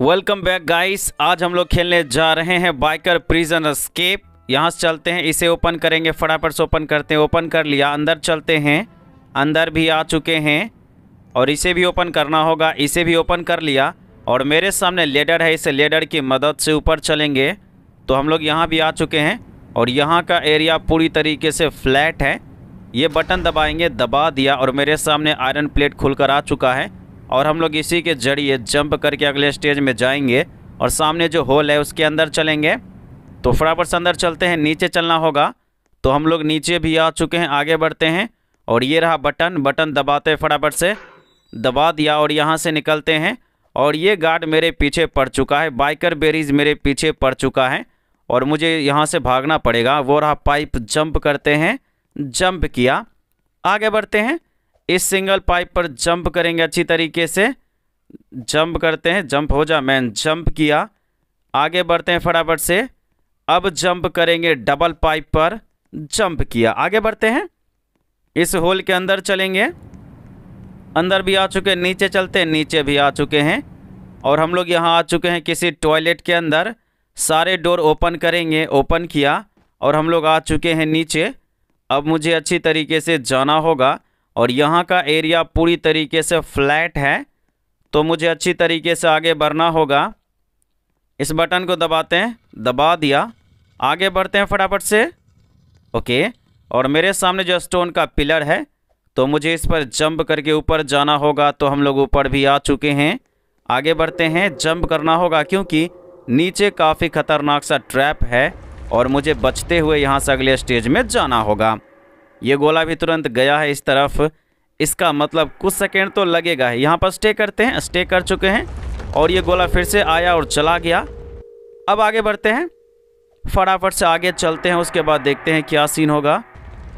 Welcome back guys आज हम लोग खेलने जा रहे हैं बाइकर प्रिजन स्केप यहाँ से चलते हैं इसे ओपन करेंगे फटाफट से ओपन करते हैं ओपन कर लिया अंदर चलते हैं अंदर भी आ चुके हैं और इसे भी ओपन करना होगा इसे भी ओपन कर लिया और मेरे सामने लेडर है इसे लेडर की मदद से ऊपर चलेंगे तो हम लोग यहाँ भी आ चुके हैं और यहाँ का एरिया पूरी तरीके से फ्लैट है ये बटन दबाएंगे दबा दिया और मेरे सामने आयरन प्लेट खुलकर आ चुका है और हम लोग इसी के जरिए जंप करके अगले स्टेज में जाएंगे और सामने जो होल है उसके अंदर चलेंगे तो फटाफट से अंदर चलते हैं नीचे चलना होगा तो हम लोग नीचे भी आ चुके हैं आगे बढ़ते हैं और ये रहा बटन बटन दबाते फटाफट से दबा दिया और यहाँ से निकलते हैं और ये गार्ड मेरे पीछे पड़ चुका है बाइकर बेरीज मेरे पीछे पड़ चुका है और मुझे यहाँ से भागना पड़ेगा वो रहा पाइप जंप करते हैं जंप किया आगे बढ़ते हैं इस सिंगल पाइप पर जंप करेंगे अच्छी तरीके से जंप करते हैं जंप हो जा मैन जंप किया आगे बढ़ते हैं फटाफट से अब जंप करेंगे डबल पाइप पर जंप किया आगे बढ़ते हैं इस होल के अंदर चलेंगे अंदर भी आ चुके हैं नीचे चलते हैं नीचे भी आ चुके हैं और हम लोग यहाँ आ चुके हैं किसी टॉयलेट के अंदर सारे डोर ओपन करेंगे ओपन किया और हम लोग आ चुके हैं नीचे अब मुझे अच्छी तरीके से जाना होगा और यहाँ का एरिया पूरी तरीके से फ्लैट है तो मुझे अच्छी तरीके से आगे बढ़ना होगा इस बटन को दबाते हैं दबा दिया आगे बढ़ते हैं फटाफट से ओके और मेरे सामने जो स्टोन का पिलर है तो मुझे इस पर जंप करके ऊपर जाना होगा तो हम लोग ऊपर भी आ चुके हैं आगे बढ़ते हैं जंप करना होगा क्योंकि नीचे काफ़ी खतरनाक सा ट्रैप है और मुझे बचते हुए यहाँ से अगले स्टेज में जाना होगा ये गोला भी तुरंत गया है इस तरफ इसका मतलब कुछ सेकेंड तो लगेगा है यहाँ पर स्टे करते हैं स्टे कर चुके हैं और ये गोला फिर से आया और चला गया अब आगे बढ़ते हैं फटाफट से आगे चलते हैं उसके बाद देखते हैं क्या सीन होगा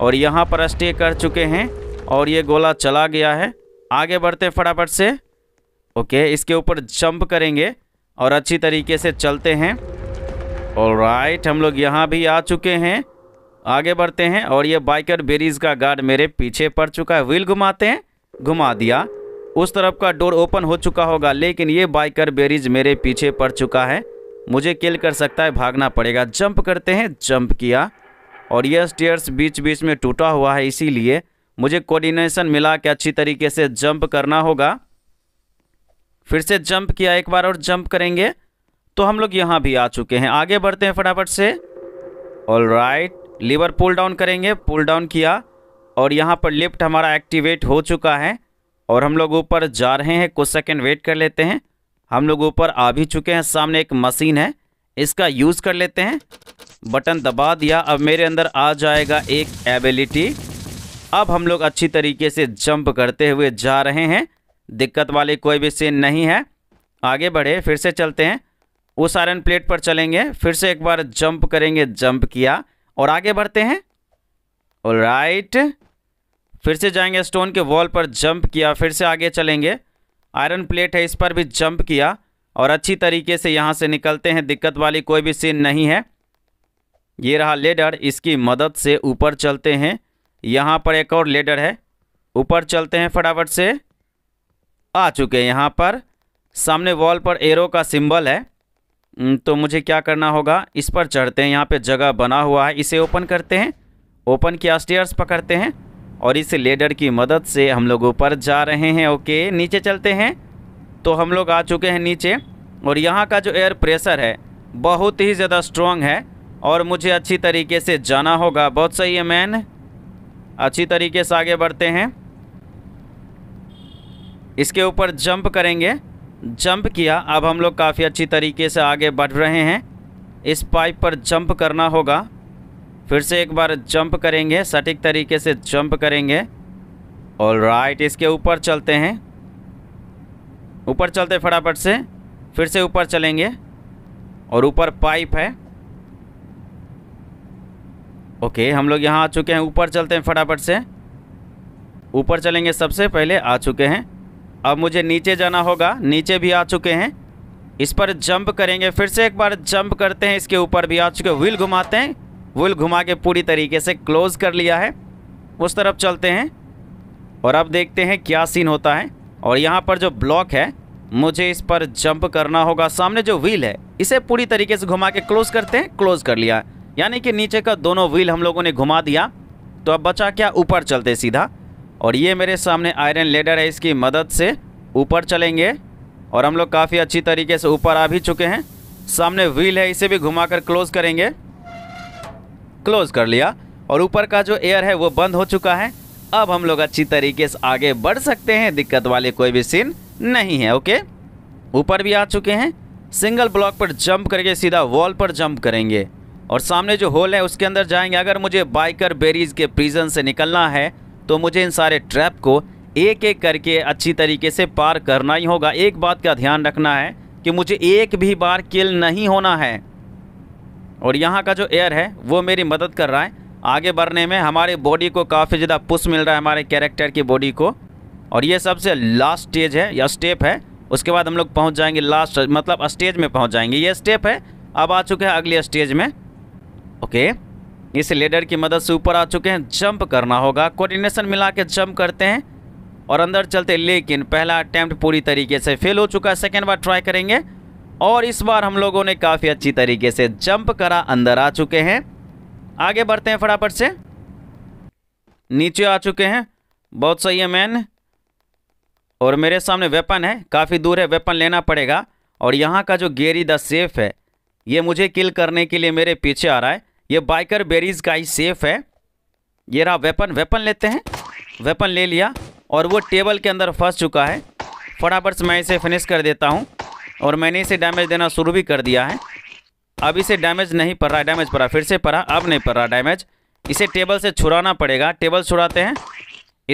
और यहाँ पर स्टे कर चुके हैं और ये गोला चला गया है आगे बढ़ते हैं फटाफट से ओके इसके ऊपर जंप करेंगे और अच्छी तरीके से चलते हैं और राइट हम लोग यहाँ भी आ चुके हैं आगे बढ़ते हैं और ये बाइकर बेरीज का गार्ड मेरे पीछे पड़ चुका है व्हील घुमाते हैं घुमा दिया उस तरफ का डोर ओपन हो चुका होगा लेकिन ये बाइकर बेरीज मेरे पीछे पड़ चुका है मुझे किल कर सकता है भागना पड़ेगा जंप करते हैं जंप किया और यह स्टेयर्स बीच बीच में टूटा हुआ है इसीलिए मुझे कोऑर्डिनेशन मिला के अच्छी तरीके से जंप करना होगा फिर से जंप किया एक बार और जंप करेंगे तो हम लोग यहाँ भी आ चुके हैं आगे बढ़ते हैं फटाफट से all right lever pull down करेंगे पुल डाउन किया और यहाँ पर लिफ्ट हमारा एक्टिवेट हो चुका है और हम लोग ऊपर जा रहे हैं कुछ सेकंड वेट कर लेते हैं हम लोग ऊपर आ भी चुके हैं सामने एक मशीन है इसका यूज़ कर लेते हैं बटन दबा दिया अब मेरे अंदर आ जाएगा एक एबिलिटी अब हम लोग अच्छी तरीके से जंप करते हुए जा रहे हैं दिक्कत वाली कोई भी सीन नहीं है आगे बढ़े फिर से चलते हैं उस आयरन प्लेट पर चलेंगे फिर से एक बार जंप करेंगे जंप किया और आगे बढ़ते हैं और राइट फिर से जाएंगे स्टोन के वॉल पर जंप किया फिर से आगे चलेंगे आयरन प्लेट है इस पर भी जंप किया और अच्छी तरीके से यहाँ से निकलते हैं दिक्कत वाली कोई भी सीन नहीं है ये रहा लेडर इसकी मदद से ऊपर चलते हैं यहाँ पर एक और लेडर है ऊपर चलते हैं फटाफट से आ चुके हैं यहाँ पर सामने वॉल पर एरो का सिंबल है हम्म, तो मुझे क्या करना होगा इस पर चढ़ते हैं यहाँ पे जगह बना हुआ है इसे ओपन करते हैं ओपन किया स्टेयर्स पकड़ते हैं और इस लेडर की मदद से हम लोग ऊपर जा रहे हैं ओके नीचे चलते हैं तो हम लोग आ चुके हैं नीचे और यहाँ का जो एयर प्रेशर है बहुत ही ज़्यादा स्ट्रॉन्ग है और मुझे अच्छी तरीके से जाना होगा बहुत सही है मैन अच्छी तरीके से आगे बढ़ते हैं इसके ऊपर जंप करेंगे जंप किया अब हम लोग काफ़ी अच्छी तरीके से आगे बढ़ रहे हैं इस पाइप पर जंप करना होगा फिर से एक बार जंप करेंगे सटीक तरीके से जंप करेंगे और राइट इसके ऊपर चलते हैं ऊपर चलते फटाफट से फिर से ऊपर चलेंगे और ऊपर पाइप है ओके हम लोग यहाँ आ चुके हैं ऊपर चलते हैं फटाफट से ऊपर चलेंगे सबसे पहले आ चुके हैं अब मुझे नीचे जाना होगा नीचे भी आ चुके हैं इस पर जंप करेंगे फिर से एक बार जंप करते हैं इसके ऊपर भी आ चुके व्हील घुमाते हैं व्हील घुमा के पूरी तरीके से क्लोज़ कर लिया है उस तरफ चलते हैं और अब देखते हैं क्या सीन होता है और यहाँ पर जो ब्लॉक है मुझे इस पर जंप करना होगा सामने जो व्हील है इसे पूरी तरीके से घुमा के क्लोज़ करते हैं क्लोज़ कर लिया यानी कि नीचे का दोनों व्हील हम लोगों ने घुमा दिया तो अब बचा क्या ऊपर चलते सीधा और ये मेरे सामने आयरन लेडर है इसकी मदद से ऊपर चलेंगे और हम लोग काफ़ी अच्छी तरीके से ऊपर आ भी चुके हैं सामने व्हील है इसे भी घुमाकर क्लोज़ करेंगे क्लोज़ कर लिया और ऊपर का जो एयर है वो बंद हो चुका है अब हम लोग अच्छी तरीके से आगे बढ़ सकते हैं दिक्कत वाले कोई भी सीन नहीं है ओके ऊपर भी आ चुके हैं सिंगल ब्लॉक पर जंप करके सीधा वॉल पर जंप करेंगे और सामने जो होल है उसके अंदर जाएंगे अगर मुझे बाइकर बेरीज के प्रिजन से निकलना है तो मुझे इन सारे ट्रैप को एक एक करके अच्छी तरीके से पार करना ही होगा एक बात का ध्यान रखना है कि मुझे एक भी बार किल नहीं होना है और यहाँ का जो एयर है वो मेरी मदद कर रहा है आगे बढ़ने में हमारे बॉडी को काफ़ी ज़्यादा पुश मिल रहा है हमारे कैरेक्टर की बॉडी को और ये सबसे लास्ट स्टेज है या स्टेप है उसके बाद हम लोग पहुँच जाएंगे लास्ट मतलब स्टेज में पहुँच जाएंगे ये स्टेप है अब आ चुके हैं अगले स्टेज में ओके okay. इस लेडर की मदद से ऊपर आ चुके हैं जंप करना होगा कोऑर्डिनेशन मिला के जंप करते हैं और अंदर चलते लेकिन पहला अटैम्प्ट पूरी तरीके से फेल हो चुका है सेकेंड बार ट्राई करेंगे और इस बार हम लोगों ने काफ़ी अच्छी तरीके से जंप करा अंदर आ चुके हैं आगे बढ़ते हैं फटाफट से नीचे आ चुके हैं बहुत सही है मैन और मेरे सामने वेपन है काफ़ी दूर है वेपन लेना पड़ेगा और यहाँ का जो गेरी द सेफ है ये मुझे किल करने के लिए मेरे पीछे आ रहा है ये बाइकर बेरीज का ही सेफ है ये रहा वेपन वेपन लेते हैं वेपन ले लिया और वो टेबल के अंदर फंस चुका है फटाफट से मैं इसे फिनिश कर देता हूँ और मैंने इसे डैमेज देना शुरू भी कर दिया है अब इसे डैमेज नहीं पड़ रहा डैमेज पड़ा फिर से पड़ा अब नहीं पड़ रहा डैमेज इसे टेबल से छुड़ाना पड़ेगा टेबल छुड़ाते हैं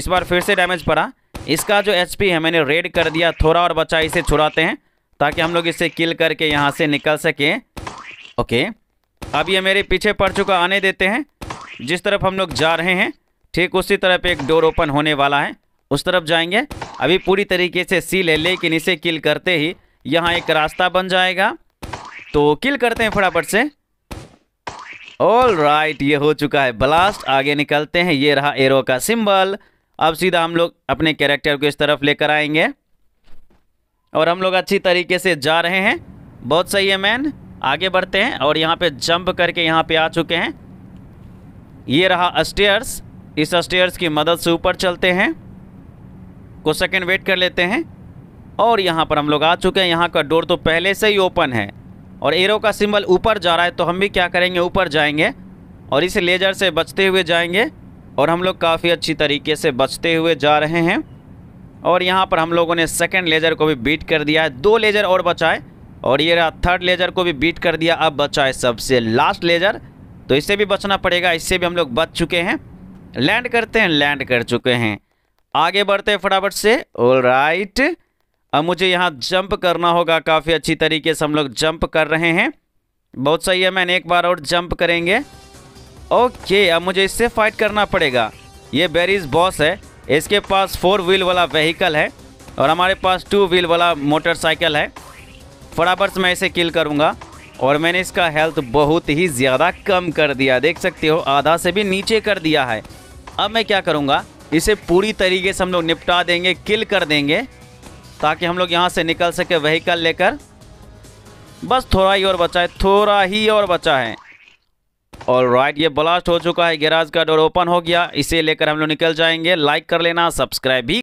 इस बार फिर से डैमेज पड़ा इसका जो एच है मैंने रेड कर दिया थोड़ा और बचा इसे छुड़ाते हैं ताकि हम लोग इसे किल करके यहाँ से निकल सकें ओके अब ये मेरे पीछे पड़ चुका आने देते हैं जिस तरफ हम लोग जा रहे हैं ठीक उसी तरफ एक डोर ओपन होने वाला है उस तरफ जाएंगे अभी पूरी तरीके से सील है लेकिन इसे किल करते ही यहाँ एक रास्ता बन जाएगा तो किल करते हैं फटाफट से ऑल राइट ये हो चुका है ब्लास्ट आगे निकलते हैं ये रहा एरो का सिंबल अब सीधा हम लोग अपने कैरेक्टर को इस तरफ लेकर आएंगे और हम लोग अच्छी तरीके से जा रहे हैं बहुत सही है मैन आगे बढ़ते हैं और यहाँ पे जंप करके यहाँ पे आ चुके हैं ये रहा अस्टेयर्स इस अस्टेयर्स की मदद से ऊपर चलते हैं कुछ सेकेंड वेट कर लेते हैं और यहाँ पर हम लोग आ चुके हैं यहाँ का डोर तो पहले से ही ओपन है और एरो का सिंबल ऊपर जा रहा है तो हम भी क्या करेंगे ऊपर जाएंगे और इस लेजर से बचते हुए जाएंगे और हम लोग काफ़ी अच्छी तरीके से बचते हुए जा रहे हैं और यहाँ पर हम लोगों ने सेकेंड लेजर को भी बीट कर दिया है दो लेजर और बचाए और ये रहा थर्ड लेजर को भी बीट कर दिया अब बचा है सबसे लास्ट लेजर तो इससे भी बचना पड़ेगा इससे भी हम लोग बच चुके हैं लैंड करते हैं लैंड कर चुके हैं आगे बढ़ते हैं फटाफट से ऑल राइट अब मुझे यहाँ जंप करना होगा काफ़ी अच्छी तरीके से हम लोग जंप कर रहे हैं बहुत सही है मैंने एक बार और जंप करेंगे ओके अब मुझे इससे फाइट करना पड़ेगा ये बेरीज बॉस है इसके पास फोर व्हील वाला व्हीकल है और हमारे पास टू व्हील वाला मोटरसाइकिल है फटाफट से मैं इसे किल करूँगा और मैंने इसका हेल्थ बहुत ही ज़्यादा कम कर दिया देख सकते हो आधा से भी नीचे कर दिया है अब मैं क्या करूँगा इसे पूरी तरीके से हम लोग निपटा देंगे किल कर देंगे ताकि हम लोग यहाँ से निकल सके वहीकल लेकर बस थोड़ा ही और बचा है थोड़ा ही और बचा है और राइट ये ब्लास्ट हो चुका है गैराज का डोर ओपन हो गया इसे लेकर हम लोग निकल जाएंगे लाइक कर लेना सब्सक्राइब भी